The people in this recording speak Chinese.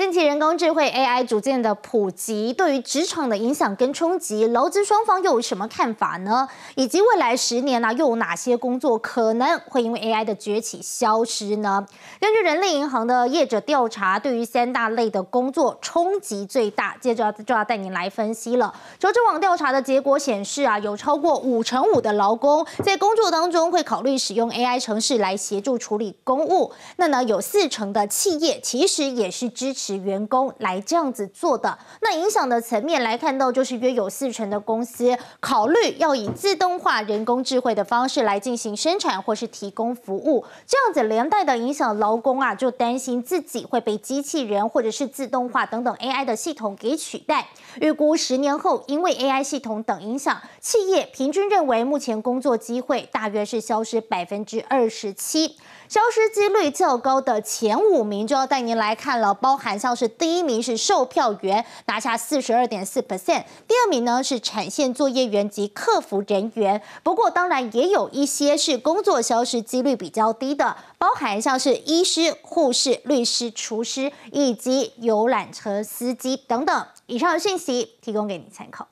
近期，人工智慧 AI 逐渐的普及，对于职场的影响跟冲击，劳资双方又有什么看法呢？以及未来十年呢，又有哪些工作可能会因为 AI 的崛起消失呢？根据人类银行的业者调查，对于三大类的工作冲击最大。接着就要带您来分析了。卓志网调查的结果显示啊，有超过五成五的劳工在工作当中会考虑使用 AI 城市来协助处理公务。那呢，有四成的企业其实也是支持。员工来这样子做的，那影响的层面来看到，就是约有四成的公司考虑要以自动化、人工智慧的方式来进行生产或是提供服务，这样子连带的影响，劳工啊就担心自己会被机器人或者是自动化等等 AI 的系统给取代。预估十年后，因为 AI 系统等影响，企业平均认为目前工作机会大约是消失百分之二十七，消失几率较高的前五名就要带您来看了，包含。像是第一名是售票员，拿下四十二点四 percent，第二名呢是产线作业员及客服人员。不过当然也有一些是工作消失几率比较低的，包含像是医师、护士、律师、厨师以及游览车司机等等。以上的信息提供给你参考。